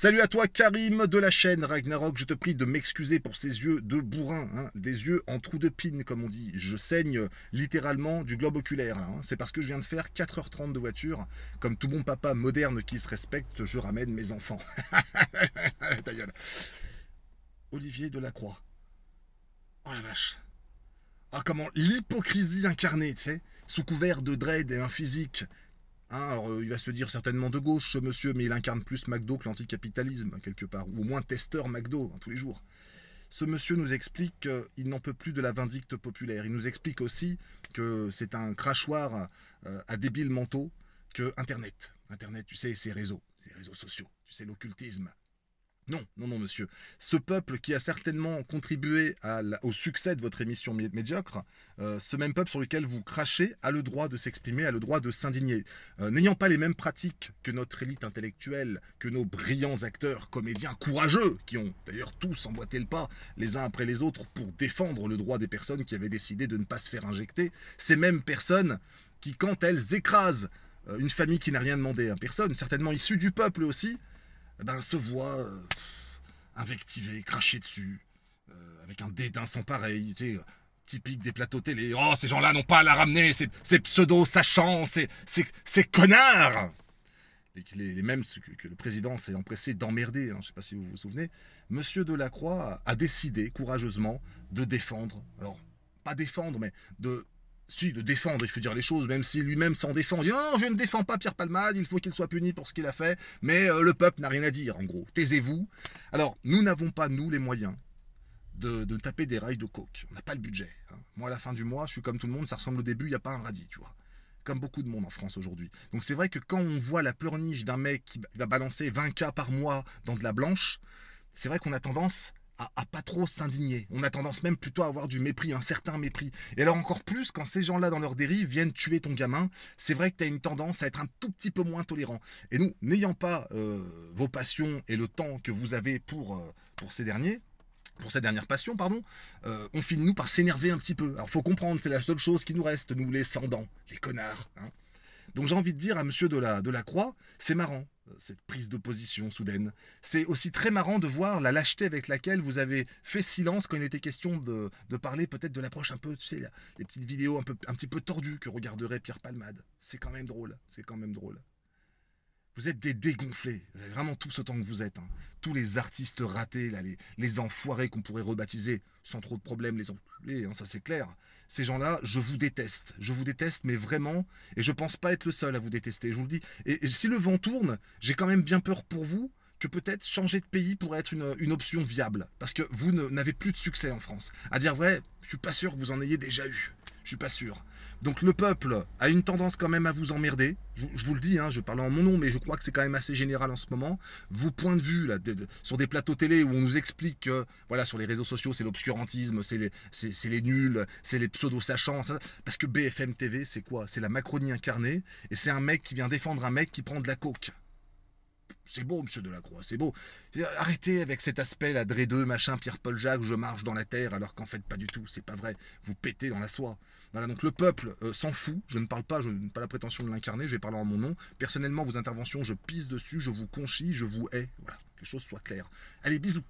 Salut à toi Karim de la chaîne Ragnarok, je te prie de m'excuser pour ces yeux de bourrin, hein, des yeux en trou de pine comme on dit. Je saigne littéralement du globe oculaire, hein. c'est parce que je viens de faire 4h30 de voiture. Comme tout bon papa moderne qui se respecte, je ramène mes enfants. Ta gueule. Olivier Delacroix. Oh la vache. Ah comment l'hypocrisie incarnée, tu sais, sous couvert de dread et un physique Hein, alors, euh, il va se dire certainement de gauche, ce monsieur, mais il incarne plus McDo que l'anticapitalisme, quelque part, ou au moins testeur McDo, hein, tous les jours. Ce monsieur nous explique qu'il n'en peut plus de la vindicte populaire. Il nous explique aussi que c'est un crachoir à euh, débiles mentaux que Internet. Internet, tu sais, ces réseaux, c'est réseaux sociaux, tu sais, l'occultisme, non, non, non, monsieur. Ce peuple qui a certainement contribué au succès de votre émission médiocre, euh, ce même peuple sur lequel vous crachez, a le droit de s'exprimer, a le droit de s'indigner. Euh, n'ayant pas les mêmes pratiques que notre élite intellectuelle, que nos brillants acteurs, comédiens courageux, qui ont d'ailleurs tous emboîté le pas les uns après les autres pour défendre le droit des personnes qui avaient décidé de ne pas se faire injecter, ces mêmes personnes qui, quand elles écrasent euh, une famille qui n'a rien demandé à personne, certainement issue du peuple aussi, eh ben, se voit euh, invectivé, craché dessus, euh, avec un dédain sans pareil, typique des plateaux télé. Oh, ces gens-là n'ont pas à la ramener, c'est pseudo-sachants, ces, ces, et connards les, les, mêmes que, le président s'est empressé d'emmerder, hein, je ne sais pas si vous vous souvenez, Monsieur Delacroix a décidé courageusement de défendre, alors pas défendre, mais de si, de défendre, il faut dire les choses, même si lui-même s'en défend. Il dit, non, oh, je ne défends pas Pierre Palmade, il faut qu'il soit puni pour ce qu'il a fait, mais euh, le peuple n'a rien à dire, en gros. Taisez-vous. Alors, nous n'avons pas, nous, les moyens de, taper des rails de coke. On n'a pas le budget. Hein. Moi, à la fin du mois, je suis comme tout le monde, ça ressemble au début, il n'y a pas un radis, tu vois. Comme beaucoup de monde en France aujourd'hui. Donc, c'est vrai que quand on voit la pleurniche d'un mec qui va balancer 20K par mois dans de la blanche, c'est vrai qu'on a tendance à, pas trop s'indigner. On a tendance même plutôt à avoir du mépris, un certain mépris. Et alors encore plus quand ces gens-là dans leur dérive viennent tuer ton gamin, c'est vrai que tu as une tendance à être un tout petit peu moins tolérant. Et nous, n'ayant pas euh, vos passions et le temps que vous avez pour, euh, pour ces derniers, pour cette dernière passion, pardon, euh, on finit nous par s'énerver un petit peu. Alors faut comprendre, c'est la seule chose qui nous reste, nous les sans-dents, les connards. Hein. Donc j'ai envie de dire à Monsieur la de la Croix, c'est marrant euh, cette prise d'opposition soudaine. C'est aussi très marrant de voir la lâcheté avec laquelle vous avez fait silence quand il était question de, parler peut-être de l'approche un peu, tu sais, les petites vidéos un, peu, un petit peu tordues que regarderait Pierre Palmade. C'est quand même drôle, c'est quand même drôle. Vous êtes des dégonflés, vraiment tous autant que vous êtes. Hein. Tous les artistes ratés, là, les, les enfoirés qu'on pourrait rebaptiser sans trop de problèmes, les enculés, hein, ça c'est clair. Ces gens-là, je vous déteste. Je vous déteste, mais vraiment, et je pense pas être le seul à vous détester, je vous le dis. Et, si le vent tourne, j'ai quand même bien peur pour vous que peut-être changer de pays pourrait être une, une option viable. Parce que vous n'avez plus de succès en France. À dire vrai, je suis pas sûr que vous en ayez déjà eu. Je suis pas sûr. Donc le peuple a une tendance quand même à vous emmerder. Je, vous le dis, hein, je parle en mon nom, mais je crois que c'est quand même assez général en ce moment. Vos points de vue là, sur des plateaux télé où on nous explique que voilà, sur les réseaux sociaux, c'est l'obscurantisme, c'est les, les, nuls, c'est les pseudo-sachants. Parce que BFM TV, c'est quoi C'est la Macronie incarnée. Et c'est un mec qui vient défendre un mec qui prend de la coke. C'est beau, monsieur Delacroix, c'est beau. Arrêtez avec cet aspect, la machin, Pierre-Paul Jacques, je marche dans la terre, alors qu'en fait, pas du tout, c'est pas vrai. Vous pétez dans la soie. Voilà, donc le peuple euh, s'en fout, je ne parle pas, je n'ai pas la prétention de l'incarner, je vais parler en mon nom. Personnellement, vos interventions, je pisse dessus, je vous conchis, je vous hais. Voilà, que les choses soient claires. Allez, bisous